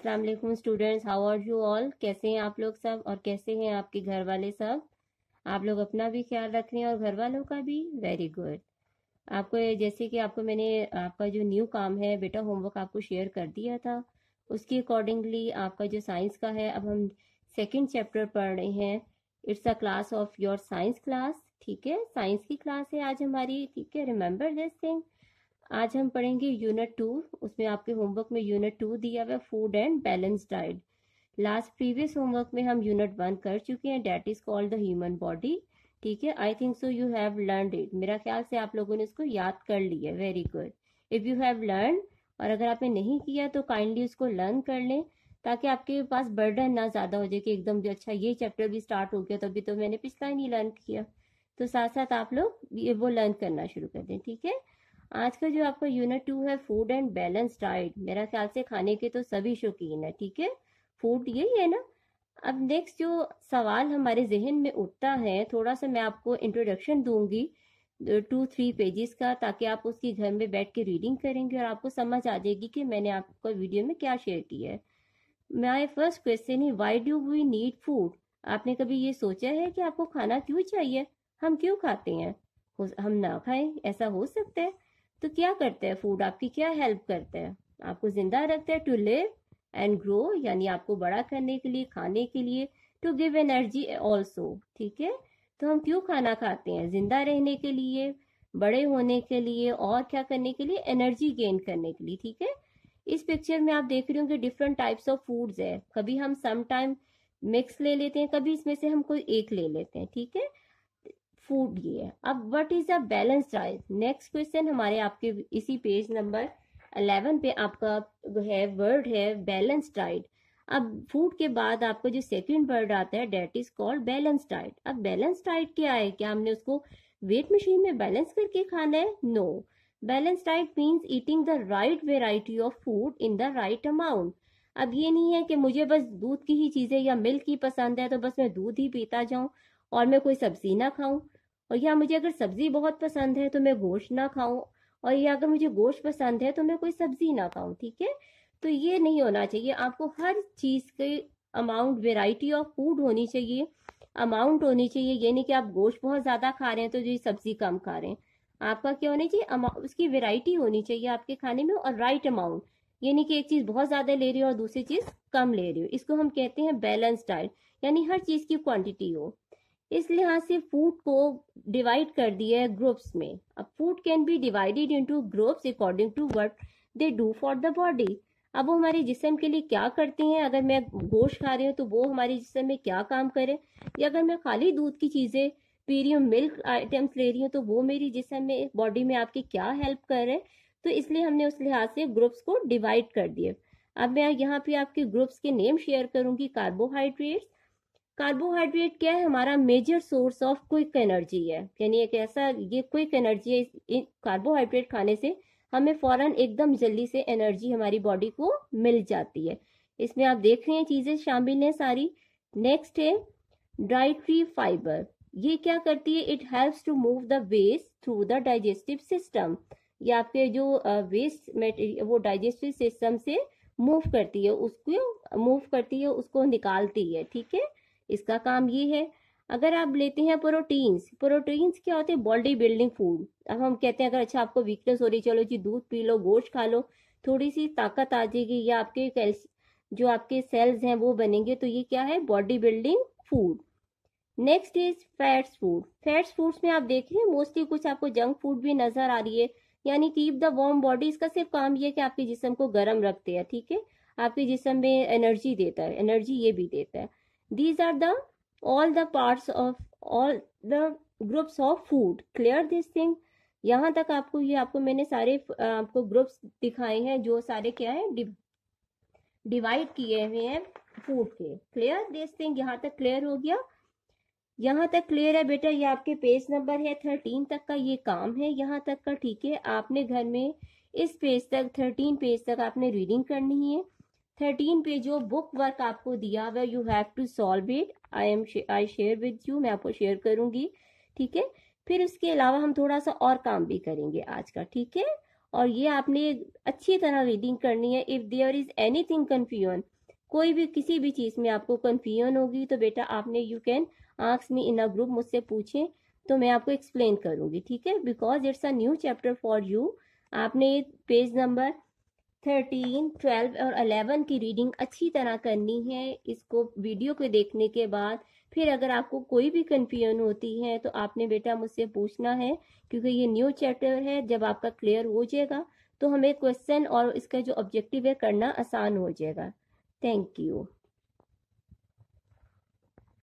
अस्सलाम वालेकुम students how are you all कैसे हैं आप लोग सब और कैसे हैं आपके घर वाले सब आप लोग अपना भी ख्याल रख रहे हैं और घर वालों का भी वेरी गुड आपको जैसे कि आपको मैंने आपका जो न्यू काम है बेटा होमवर्क आपको शेयर कर दिया था उसके अकॉर्डिंगली आपका जो साइंस का है अब हम सेकेंड चैप्टर पढ़ रहे हैं it's a class of your science class ठीक है साइंस की क्लास है आज हमारी ठीक है रिमेंबर दिस थिंग आज हम पढ़ेंगे यूनिट टू उसमें आपके होमवर्क में यूनिट टू दिया हुआ food and balance diet last previous homework में हम यूनिट वन कर चुके हैं that is called the human body ठीक है I think so you have learn it मेरा ख्याल से आप लोगों ने इसको याद कर लिया very good if you have learn और अगर आपने नहीं किया तो काइंडली उसको लर्न कर लें ताकि आपके पास बर्डन ना ज़्यादा हो जाए कि एकदम भी अच्छा ये चैप्टर भी स्टार्ट हो गया तो अभी तो मैंने पिछला ही नहीं लर्न किया तो साथ साथ आप लोग ये वो लर्न करना शुरू कर दें ठीक है आज का जो आपका यूनिट टू है फूड एंड बैलेंस डाइट मेरा ख्याल से खाने के तो सभी शौकीन है ठीक है फूड यही है ना अब नेक्स्ट जो सवाल हमारे जहन में उठता है थोड़ा सा मैं आपको इंट्रोडक्शन दूंगी टू थ्री पेजेस का ताकि आप उसकी घर में बैठ के रीडिंग करेंगे और आपको समझ आ जाएगी कि मैंने आपको वीडियो में क्या शेयर किया है माई फर्स्ट क्वेश्चन ही why do we need food आपने कभी ये सोचा है कि आपको खाना क्यों चाहिए हम क्यों खाते हैं हम ना खाएं ऐसा हो सकता है तो क्या करते हैं फूड आपकी क्या हेल्प करता है आपको जिंदा रखता है टू लिव एंड ग्रो यानी आपको बड़ा करने के लिए खाने के लिए टू गिव एनर्जी ऑल्सो ठीक है तो हम क्यों खाना खाते हैं जिंदा रहने के लिए बड़े होने के लिए और क्या करने के लिए एनर्जी गेन करने के लिए ठीक है इस पिक्चर में आप देख रहे होंगे डिफरेंट टाइप्स ऑफ फूड्स है कभी हम सम टाइम मिक्स ले लेते हैं कभी इसमें से हम कोई एक ले लेते हैं ठीक है फूड ये है अब what is the balance diet next question हमारे आपके इसी पेज नंबर अलेवन पे आपका है वर्ड है बैलेंस डाइट अब फूड के बाद आपको जो सेकंड वर्ड आता है that is called balance diet अब बैलेंस डाइट क्या है क्या हमने उसको वेट मशीन में बैलेंस करके खाना है no balance diet means eating the right variety of food in the right amount अब ये नहीं है कि मुझे बस दूध की ही चीज़ें या मिल्क ही पसंद है तो बस मैं दूध ही पीता जाऊं और मैं कोई सब्जी ना खाऊं और या मुझे अगर सब्जी बहुत पसंद है तो मैं गोश्त ना खाऊं और या अगर मुझे गोश्त पसंद है तो मैं कोई सब्जी ना खाऊं ठीक है तो ये नहीं होना चाहिए आपको हर चीज़ के अमाउंट वेराइटी ऑफ फूड होनी चाहिए अमाउंट होनी चाहिए ये नहीं कि आप गोश्त बहुत ज़्यादा खा रहे हैं तो जो सब्जी कम खा रहे हैं आपका क्या होना चाहिए उसकी वेराइटी होनी चाहिए आपके खाने में और राइट अमाउंट यानी कि एक चीज़ बहुत ज़्यादा ले रही हो और दूसरी चीज़ कम ले रही हो इसको हम कहते हैं बैलेंस डाइट यानी हर चीज़ की क्वांटिटी हो इस लिहाज से फूड को डिवाइड कर दिया है ग्रुप्स में अब food can be divided into groups according to what they do for the body अब वो हमारे जिसम के लिए क्या करते हैं अगर मैं गोश्त खा रही हूँ तो वो हमारे जिसम में क्या काम करें या अगर मैं खाली दूध की चीज़ें पी रही हूँ मिल्क आइटम्स ले रही हूँ तो वो मेरी जिसम में बॉडी में आपकी क्या हेल्प कर रहे हैं तो इसलिए हमने उस लिहाज से ग्रुप्स को डिवाइड कर दिए अब मैं यहाँ पे आपके ग्रुप्स के नेम शेयर करूँगी कार्बोहाइड्रेट्स कार्बोहाइड्रेट क्या है हमारा major source of quick energy है यानी एक ऐसा ये क्विक एनर्जी है कार्बोहाइड्रेट खाने से हमें फौरन एकदम जल्दी से एनर्जी हमारी बॉडी को मिल जाती है इसमें आप देख रहे हैं चीज़ें शामिल हैं सारी नेक्स्ट है डाइट्री फाइबर ये क्या करती है it helps to move the waste through the digestive system ये आपके जो वेस्ट मेटेरियल वो डाइजेस्टिव सिस्टम से मूव करती है उसको मूव करती है उसको निकालती है ठीक है इसका काम ये है अगर आप लेते हैं प्रोटीन्स प्रोटीन्स क्या होते हैं बॉडी बिल्डिंग फूड अब हम कहते हैं अगर अच्छा आपको वीकनेस हो रही चलो जी दूध पी लो गोश्त खा लो थोड़ी सी ताकत आ जाएगी या आपके कैल्स जो आपके सेल्स हैं वो बनेंगे तो ये क्या है body building food next is fats food fats foods में आप देख रहे हैं मोस्टली कुछ आपको जंक फूड भी नजर आ रही है यानी कीप द वॉर्म बॉडी इसका सिर्फ काम ये है कि आपके जिसम को गर्म रखते हैं ठीक है आपके जिसम में एनर्जी देता है एनर्जी ये भी देता है these are the all the parts of all the groups of food clear this thing यहाँ तक आपको ये आपको मैंने सारे आपको ग्रुप्स दिखाए हैं जो सारे क्या है डिवाइड किए हुए हैं फूड के क्लियर दिस थिंग यहाँ तक क्लियर हो गया यहाँ तक क्लियर है बेटा ये आपके पेज नंबर है थर्टीन तक का ये काम है यहाँ तक का ठीक है आपने घर में इस पेज तक थर्टीन पेज तक आपने रीडिंग करनी है थर्टीन पे जो बुक वर्क आपको दिया हुआ you have to solve it I am I share with you मैं आपको शेयर करूंगी ठीक है फिर उसके अलावा हम थोड़ा सा और काम भी करेंगे आज का ठीक है और ये आपने अच्छी तरह रीडिंग करनी है if there is anything confusion कोई भी किसी भी चीज में आपको कन्फ्यूजन होगी तो बेटा आपने यू कैन आंक्स मी इन अ ग्रुप मुझसे पूछें तो मैं आपको एक्सप्लेन करूंगी ठीक है because it's a new chapter for you आपने पेज नंबर थर्टीन ट्वेल्व और अलेवन की रीडिंग अच्छी तरह करनी है इसको वीडियो को देखने के बाद फिर अगर आपको कोई भी कन्फ्यूजन होती है तो आपने बेटा मुझसे पूछना है क्योंकि ये न्यू चैप्टर है जब आपका क्लियर हो जाएगा तो हमें क्वेश्चन और इसका जो ऑब्जेक्टिव है करना आसान हो जाएगा थैंक यू